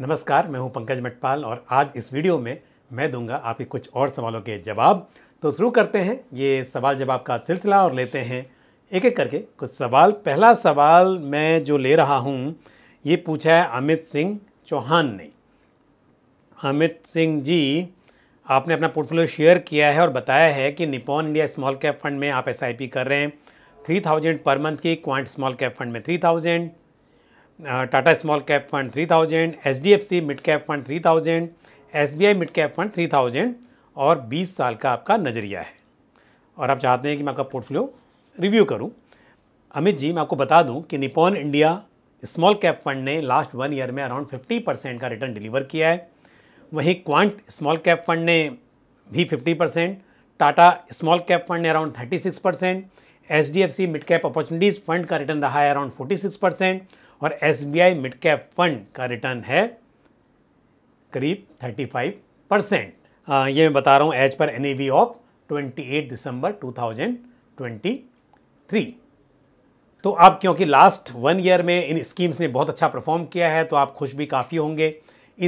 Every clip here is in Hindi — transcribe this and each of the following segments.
नमस्कार मैं हूं पंकज मटपाल और आज इस वीडियो में मैं दूंगा आपके कुछ और सवालों के जवाब तो शुरू करते हैं ये सवाल जवाब का सिलसिला और लेते हैं एक एक करके कुछ सवाल पहला सवाल मैं जो ले रहा हूँ ये पूछा है अमित सिंह चौहान ने अमित सिंह जी आपने अपना पोर्टफोलियो शेयर किया है और बताया है कि Nippon India small cap fund में आप एस कर रहे हैं थ्री थाउजेंड पर मंथ की क्वांट स्मॉल कैप फंड में three thousand Tata small cap fund three thousand H D F C mid cap fund three thousand S B I mid cap fund three thousand और बीस साल का आपका नज़रिया है और आप चाहते हैं कि मैं आपका पोर्टफोलियो रिव्यू करूं अमित जी मैं आपको बता दूं कि Nippon India small cap fund ने लास्ट वन ईयर में अराउंड फिफ्टी परसेंट का रिटर्न डिलीवर किया है वहीं क्वांट स्मॉल कैप फंड ने भी fifty percent Tata small cap fund ने around thirty six percent H D F C mid cap opportunities fund का रिटर्न रहा है अराउंड फोर्टी सिक्स परसेंट और S B I mid cap fund का रिटर्न है करीब 35 परसेंट ये मैं बता रहा हूँ as per N V of twenty December 2023 तो आप क्योंकि लास्ट वन ईयर में इन स्कीम्स ने बहुत अच्छा परफॉर्म किया है तो आप खुश भी काफ़ी होंगे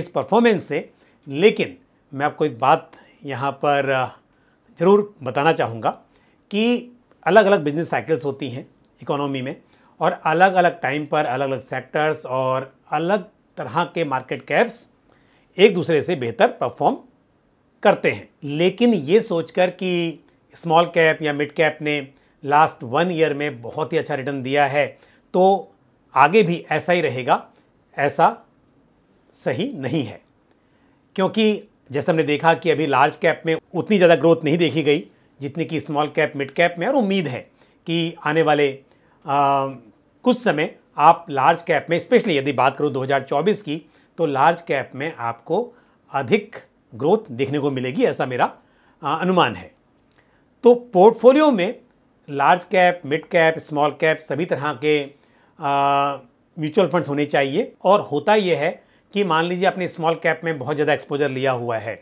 इस परफॉर्मेंस से लेकिन मैं आपको एक बात यहाँ पर ज़रूर बताना चाहूँगा कि अलग अलग बिजनेस साइकिल्स होती हैं इकोनॉमी में और अलग अलग टाइम पर अलग अलग सेक्टर्स और अलग तरह के मार्केट कैप्स एक दूसरे से बेहतर परफॉर्म करते हैं लेकिन ये सोचकर कि स्मॉल कैप या मिड कैप ने लास्ट वन ईयर में बहुत ही अच्छा रिटर्न दिया है तो आगे भी ऐसा ही रहेगा ऐसा सही नहीं है क्योंकि जैसे हमने देखा कि अभी लार्ज कैप में उतनी ज़्यादा ग्रोथ नहीं देखी गई जितनी कि स्मॉल कैप मिड कैप में और उम्मीद है कि आने वाले कुछ समय आप लार्ज कैप में स्पेशली यदि बात करूँ 2024 की तो लार्ज कैप में आपको अधिक ग्रोथ देखने को मिलेगी ऐसा मेरा आ, अनुमान है तो पोर्टफोलियो में large cap mid cap small cap सभी तरह के म्यूचुअल फंड्स होने चाहिए और होता यह है कि मान लीजिए आपने स्मॉल कैप में बहुत ज़्यादा एक्सपोजर लिया हुआ है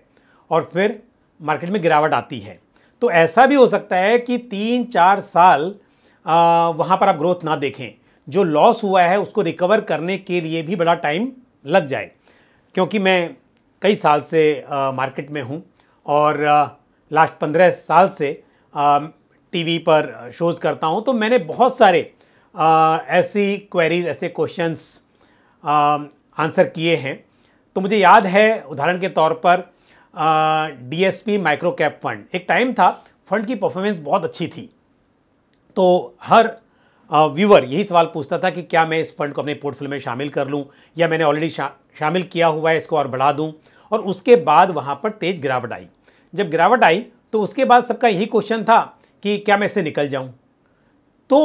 और फिर मार्केट में गिरावट आती है तो ऐसा भी हो सकता है कि तीन चार साल वहाँ पर आप ग्रोथ ना देखें जो लॉस हुआ है उसको रिकवर करने के लिए भी बड़ा टाइम लग जाए क्योंकि मैं कई साल से आ, मार्केट में हूँ और आ, लास्ट पंद्रह साल से टीवी पर शोज़ करता हूँ तो मैंने बहुत सारे आ, ऐसी क्वेरीज ऐसे क्वेश्चंस आंसर किए हैं तो मुझे याद है उदाहरण के तौर पर डीएसपी माइक्रो कैप फंड एक टाइम था फंड की परफॉर्मेंस बहुत अच्छी थी तो हर व्यूवर यही सवाल पूछता था कि क्या मैं इस फंड को अपने पोर्टफोलियो में शामिल कर लूँ या मैंने ऑलरेडी शा, शामिल किया हुआ है इसको और बढ़ा दूँ और उसके बाद वहाँ पर तेज गिरावट आई जब गिरावट आई तो उसके बाद सबका यही क्वेश्चन था कि क्या मैं इससे निकल जाऊँ तो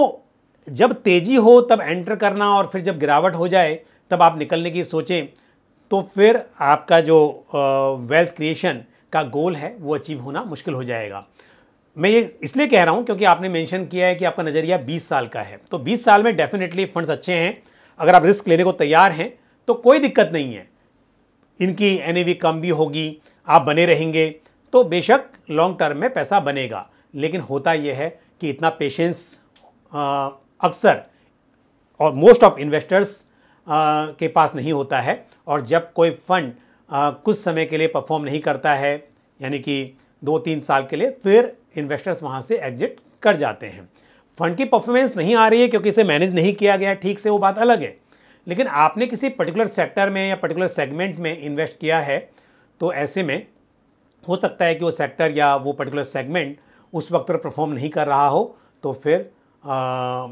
जब तेज़ी हो तब एंटर करना और फिर जब गिरावट हो जाए तब आप निकलने की सोचें तो फिर आपका जो वेल्थ क्रिएशन का गोल है वो अचीव होना मुश्किल हो जाएगा मैं ये इसलिए कह रहा हूँ क्योंकि आपने मेंशन किया है कि आपका नज़रिया 20 साल का है तो 20 साल में डेफिनेटली फंड्स अच्छे हैं अगर आप रिस्क लेने को तैयार हैं तो कोई दिक्कत नहीं है इनकी एन कम भी होगी आप बने रहेंगे तो बेशक लॉन्ग टर्म में पैसा बनेगा लेकिन होता यह है कि इतना पेशेंस अक्सर और मोस्ट ऑफ इन्वेस्टर्स के पास नहीं होता है और जब कोई फंड कुछ समय के लिए परफॉर्म नहीं करता है यानी कि दो तीन साल के लिए फिर इन्वेस्टर्स वहाँ से एग्जिट कर जाते हैं फंड की परफॉर्मेंस नहीं आ रही है क्योंकि इसे मैनेज नहीं किया गया ठीक से वो बात अलग है लेकिन आपने किसी पर्टिकुलर सेक्टर में या पर्टिकुलर सेगमेंट में इन्वेस्ट किया है तो ऐसे में हो सकता है कि वो सेक्टर या वो पर्टिकुलर सेगमेंट उस वक्त पर परफॉर्म नहीं कर रहा हो तो फिर आ,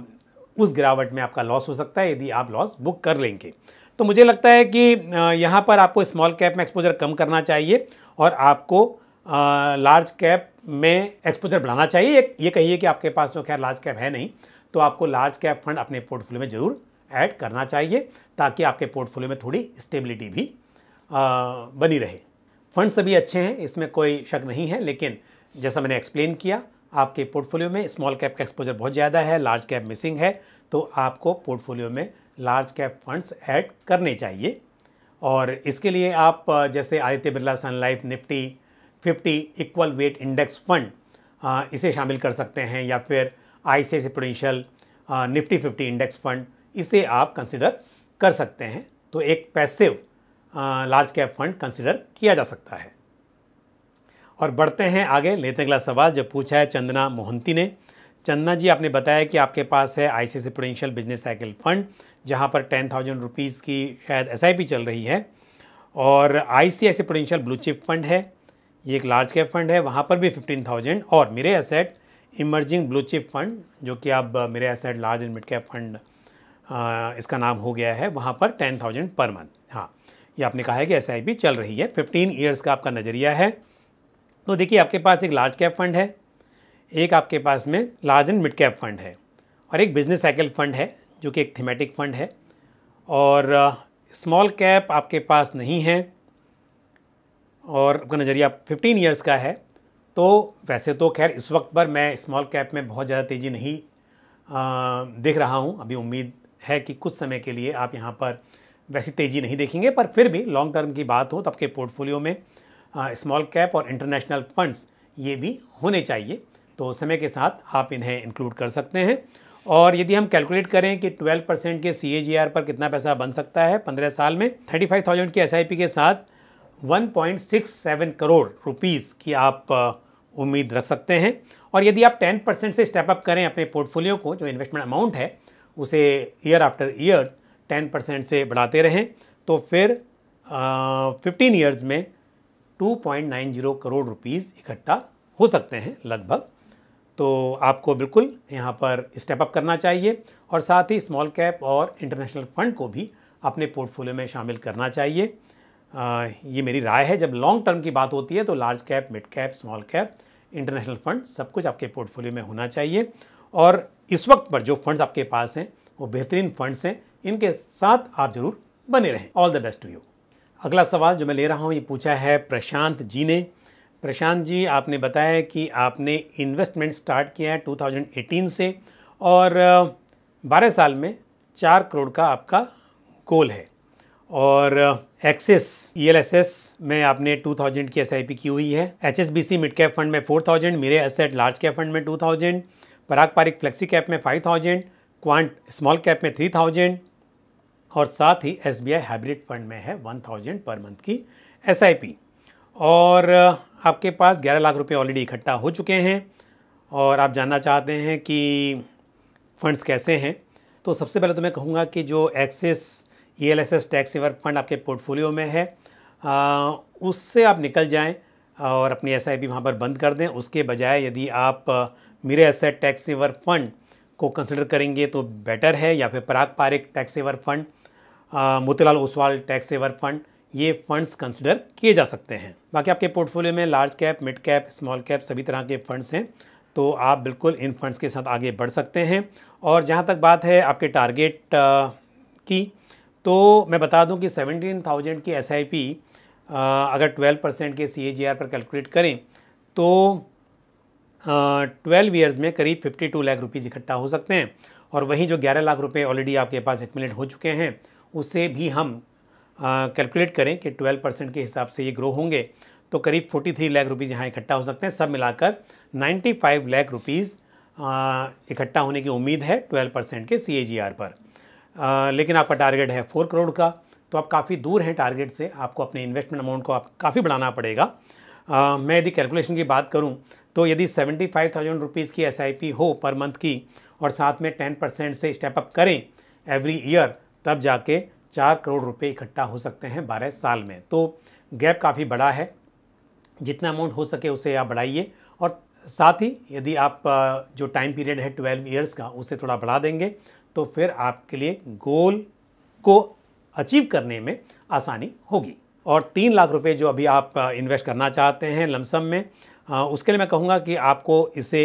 उस गिरावट में आपका लॉस हो सकता है यदि आप लॉस बुक कर लेंगे तो मुझे लगता है कि यहाँ पर आपको स्मॉल कैप में एक्सपोजर कम करना चाहिए और आपको लार्ज कैप में एक्सपोजर बढ़ाना चाहिए ये कहिए कि आपके पास तो खैर लार्ज कैप है नहीं तो आपको लार्ज कैप फंड अपने पोर्टफोलियो में ज़रूर ऐड करना चाहिए ताकि आपके पोर्टफोलियो में थोड़ी स्टेबिलिटी भी आ, बनी रहे फंड सभी अच्छे हैं इसमें कोई शक नहीं है लेकिन जैसा मैंने एक्सप्लेन किया आपके पोर्टफोलियो में स्मॉल कैप का एक्सपोजर बहुत ज़्यादा है लार्ज कैप मिसिंग है तो आपको पोर्टफोलियो में लार्ज कैप फंड्स ऐड करने चाहिए और इसके लिए आप जैसे Aditya Birla sun life Nifty 50 equal weight index fund इसे शामिल कर सकते हैं या फिर I C prudential Nifty 50 index fund इसे आप कंसिडर कर सकते हैं तो एक passive large cap fund consider किया जा सकता है और बढ़ते हैं आगे लेते अगला सवाल जो पूछा है चंदना मोहंती ने चंदना जी आपने बताया कि आपके पास है I C prudential business cycle fund जहाँ पर टेन थाउजेंड रुपीज़ की शायद एस चल रही है और I C prudential blue chip fund है ये एक लार्ज कैप फंड है वहाँ पर भी फिफ्टीन थाउजेंड और Mirae asset emerging blue chip fund जो कि अब Mirae asset large and mid cap fund इसका नाम हो गया है वहाँ पर टेन थाउजेंड पर मंथ हाँ ये आपने कहा है कि एस चल रही है फिफ्टीन ईयर्स का आपका नज़रिया है तो देखिए आपके पास एक लार्ज कैप फंड है एक आपके पास में large and mid cap fund है और एक बिजनेस साइकिल फंड है जो कि एक थीमेटिक फंड है और स्मॉल कैप आपके पास नहीं है और आपका नज़रिया 15 ईयर्स का है तो वैसे तो खैर इस वक्त पर मैं स्मॉल कैप में बहुत ज़्यादा तेज़ी नहीं आ, देख रहा हूँ अभी उम्मीद है कि कुछ समय के लिए आप यहाँ पर वैसी तेज़ी नहीं देखेंगे पर फिर भी लॉन्ग टर्म की बात हो तो आपके पोर्टफोलियो में स्मॉल कैप और इंटरनेशनल फंड्स ये भी होने चाहिए तो समय के साथ आप इन्हें इंक्लूड कर सकते हैं और यदि हम कैलकुलेट करें कि 12 परसेंट के सी पर कितना पैसा बन सकता है 15 साल में 35,000 के एस के साथ 1.67 करोड़ रुपीस की आप उम्मीद रख सकते हैं और यदि आप 10 परसेंट से स्टेप अप करें अपने पोर्टफोलियो को जो इन्वेस्टमेंट अमाउंट है उसे ईयर आफ्टर ईयर 10 परसेंट से बढ़ाते रहें तो फिर फिफ्टीन ईयर्स में 2.90 करोड़ रुपीस इकट्ठा हो सकते हैं लगभग तो आपको बिल्कुल यहाँ पर स्टेप अप करना चाहिए और साथ ही स्मॉल कैप और इंटरनेशनल फंड को भी अपने पोर्टफोलियो में शामिल करना चाहिए ये मेरी राय है जब लॉन्ग टर्म की बात होती है तो large cap mid cap small cap international fund सब कुछ आपके पोर्टफोलियो में होना चाहिए और इस वक्त पर जो फंड्स आपके पास हैं वो बेहतरीन फंड्स हैं इनके साथ आप जरूर बने रहें all the best to you अगला सवाल जो मैं ले रहा हूँ ये पूछा है प्रशांत जी ने प्रशांत जी आपने बताया कि आपने इन्वेस्टमेंट स्टार्ट किया है 2018 से और 12 साल में चार करोड़ का आपका गोल है और एक्सिस ईएलएसएस e में आपने 2000 की एसआईपी की हुई है एचएसबीसी मिड कैप फंड में 4000 मेरे एसेट लार्ज कैप फंड में 2000 पराग पारिक फ्लेक्सी कैप में 5000 क्वांट स्मॉल कैप में 3000 और साथ ही एस हाइब्रिड फंड में है 1000 पर मंथ की एस और आपके पास 11 लाख रुपए ऑलरेडी इकट्ठा हो चुके हैं और आप जानना चाहते हैं कि फ़ंड्स कैसे हैं तो सबसे पहले तो मैं कहूँगा कि जो axis E L S S tax saver fund आपके पोर्टफोलियो में है आ, उससे आप निकल जाएं और अपनी एस आई पी वहाँ पर बंद कर दें उसके बजाय यदि आप Mirae asset tax saver fund को कंसिडर करेंगे तो बेटर है या फिर Parag Parikh tax saver fund Motilal Oswal tax saver fund ये फंड्स कंसिडर किए जा सकते हैं बाकी आपके पोर्टफोलियो में large cap mid cap small cap सभी तरह के फंड्स हैं तो आप बिल्कुल इन फंड्स के साथ आगे बढ़ सकते हैं और जहाँ तक बात है आपके टारगेट की तो मैं बता दूं कि 17,000 की एस अगर 12 परसेंट के सी पर कैलकुलेट करें तो ट्वेल्व ईयर्स में करीब 52 लाख रुपीज़ इकट्ठा हो सकते हैं और वहीं जो 11 लाख रुपए ऑलरेडी आपके पास एकमिलेट हो चुके हैं उससे भी हम कैलकुलेट करें कि 12 परसेंट के हिसाब से ये ग्रो होंगे तो करीब 43 लाख रुपीज़ यहाँ इकट्ठा हो सकते हैं सब मिलाकर 95 लाख रुपीज़ इकट्ठा होने की उम्मीद है 12 परसेंट के सी पर लेकिन आपका टारगेट है फोर करोड़ का तो आप काफ़ी दूर हैं टारगेट से आपको अपने इन्वेस्टमेंट अमाउंट को आप काफ़ी बढ़ाना पड़ेगा आ, मैं यदि कैलकुलेशन की बात करूं तो यदि सेवेंटी फाइव थाउजेंड रुपीज़ की एस हो पर मंथ की और साथ में टेन परसेंट से स्टेप अप करें एवरी ईयर तब जाके चार करोड़ रुपए इकट्ठा हो सकते हैं बारह साल में तो गैप काफ़ी बड़ा है जितना अमाउंट हो सके उसे आप बढ़ाइए और साथ ही यदि आप जो टाइम पीरियड है ट्वेल्व ईयर्स का उसे थोड़ा बढ़ा देंगे तो फिर आपके लिए गोल को अचीव करने में आसानी होगी और तीन लाख रुपए जो अभी आप इन्वेस्ट करना चाहते हैं लमसम में उसके लिए मैं कहूँगा कि आपको इसे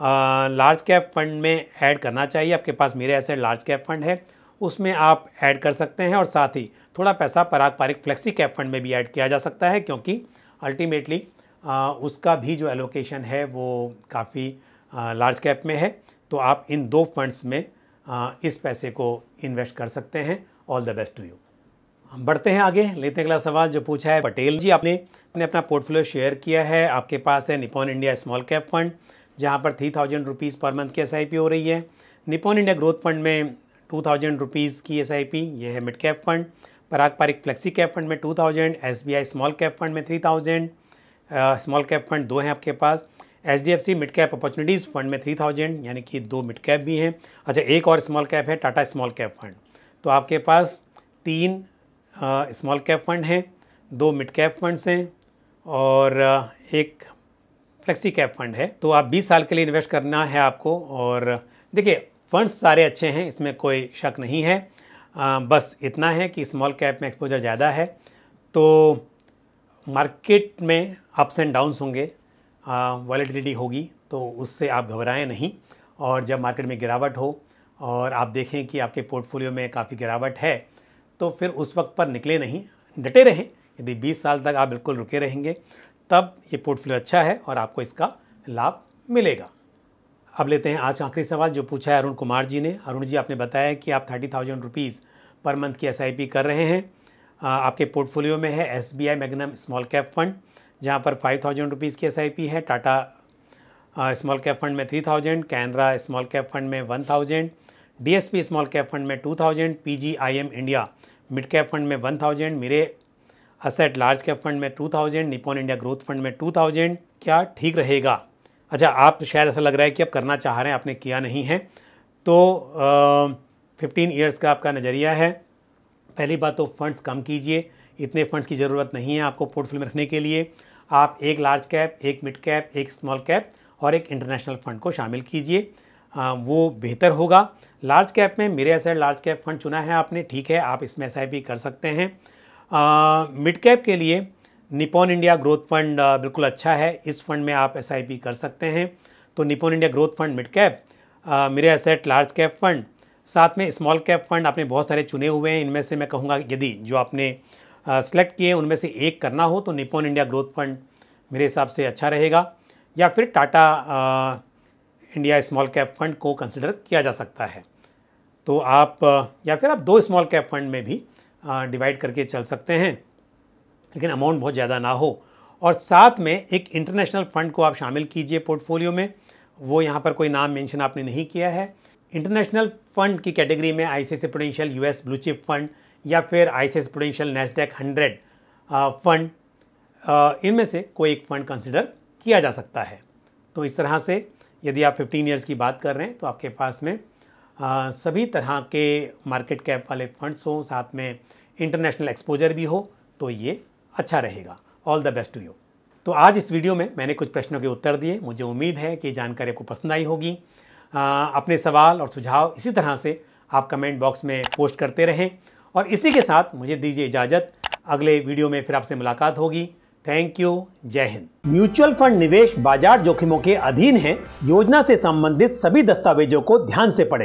लार्ज कैप फंड में ऐड करना चाहिए आपके पास मेरे ऐसे लार्ज कैप फंड है उसमें आप ऐड कर सकते हैं और साथ ही थोड़ा पैसा Parag Parikh flexi cap fund में भी ऐड किया जा सकता है क्योंकि अल्टीमेटली उसका भी जो एलोकेशन है वो काफ़ी लार्ज कैप में है तो आप इन दो फंड्स में इस पैसे को इन्वेस्ट कर सकते हैं all the best to you हम बढ़ते हैं आगे लेते हैं अगला सवाल जो पूछा है पटेल जी आपने अपने अपना पोर्टफोलियो शेयर किया है आपके पास है Nippon India small cap fund जहाँ पर three thousand rupees per month की एस हो रही है निपॉन इंडिया ग्रोथ फंड में टू थाउजेंड रुपीज़ की एस ये है mid cap fund Parag Parikh flexi cap fund में two thousand SIP small cap fund में three thousand small cap fund दो हैं आपके पास H D F C mid cap opportunities fund में थ्री थाउजेंड यानी कि दो मिड कैप भी हैं अच्छा एक और स्मॉल कैप है टाटा स्मॉल कैप फंड तो आपके पास तीन स्मॉल कैप फंड हैं दो मिड कैप फंड्स हैं और एक फ्लेक्सी कैप फंड है तो आप 20 साल के लिए इन्वेस्ट करना है आपको और देखिए फंड्स सारे अच्छे हैं इसमें कोई शक नहीं है आ, बस इतना है कि स्मॉल कैप में एक्सपोजर ज़्यादा है तो मार्केट में अप्स एंड डाउन्स होंगे वॉलेटिलिटी होगी तो उससे आप घबराएं नहीं और जब मार्केट में गिरावट हो और आप देखें कि आपके पोर्टफोलियो में काफ़ी गिरावट है तो फिर उस वक्त पर निकले नहीं डटे रहें यदि 20 साल तक आप बिल्कुल रुके रहेंगे तब ये पोर्टफोलियो अच्छा है और आपको इसका लाभ मिलेगा अब लेते हैं आज का आखिरी सवाल जो पूछा है अरुण कुमार जी ने अरुण जी आपने बताया कि आप thirty thousand rupees per month की एस कर रहे हैं आपके पोर्टफोलियो में है S B I magnum small cap fund जहाँ पर फाइव थाउजेंड रुपीज़ की एस है टाटा स्मॉल कैप फंड में three thousand Canara small cap fund में one thousand DSP small cap fund में two thousand M India mid cap fund में one thousand Mirae asset large cap fund में two thousand Nippon India growth fund में टू थाउजेंड क्या ठीक रहेगा अच्छा आप शायद ऐसा लग रहा है कि आप करना चाह रहे हैं आपने किया नहीं है तो फिफ्टीन ईयर्स का आपका नज़रिया है पहली बात तो फंड्स कम कीजिए इतने फंड्स की ज़रूरत नहीं है आपको पोर्टफोलियो में रखने के लिए आप एक लार्ज कैप एक मिड कैप एक स्मॉल कैप और एक इंटरनेशनल फंड को शामिल कीजिए वो बेहतर होगा लार्ज कैप में मेरे ऐसे लार्ज कैप फंड चुना है आपने ठीक है आप इसमें एस कर सकते हैं मिड कैप के लिए निपोन इंडिया ग्रोथ फंड बिल्कुल अच्छा है इस फंड में आप एस कर सकते हैं तो Nippon India growth fund mid cap मेरे एसेट लार्ज कैप फंड साथ में स्मॉल कैप फंड आपने बहुत सारे चुने हुए हैं इनमें से मैं कहूँगा यदि जो आपने सेलेक्ट किए उनमें से एक करना हो तो निपोन इंडिया ग्रोथ फंड मेरे हिसाब से अच्छा रहेगा या फिर Tata India small cap fund को कंसिडर किया जा सकता है तो आप या फिर आप दो स्मॉल कैप फंड में भी डिवाइड करके चल सकते हैं लेकिन अमाउंट बहुत ज़्यादा ना हो और साथ में एक इंटरनेशनल फंड को आप शामिल कीजिए पोर्टफोलियो में वो यहाँ पर कोई नाम मेंशन आपने नहीं किया है इंटरनेशनल फंड की कैटेगरी में आई सी सी प्रोडेंशियल यू ब्लू चिप फंड या फिर ICS Prudential Nasdaq hundred fund इनमें से कोई एक फ़ंड कंसिडर किया जा सकता है तो इस तरह से यदि आप 15 ईयर्स की बात कर रहे हैं तो आपके पास में आ, uh, सभी तरह के मार्केट कैप वाले फंड्स हों साथ में इंटरनेशनल एक्सपोजर भी हो तो ये अच्छा रहेगा all the best to you तो आज इस वीडियो में मैंने कुछ प्रश्नों के उत्तर दिए मुझे उम्मीद है कि जानकारी आपको पसंद आई होगी आ, uh, अपने सवाल और सुझाव इसी तरह से आप कमेंट बॉक्स में पोस्ट करते रहें और इसी के साथ मुझे दीजिए इजाज़त अगले वीडियो में फिर आपसे मुलाकात होगी थैंक यू जय हिंद म्यूचुअल फंड निवेश बाजार जोखिमों के अधीन है योजना से संबंधित सभी दस्तावेजों को ध्यान से पढ़ें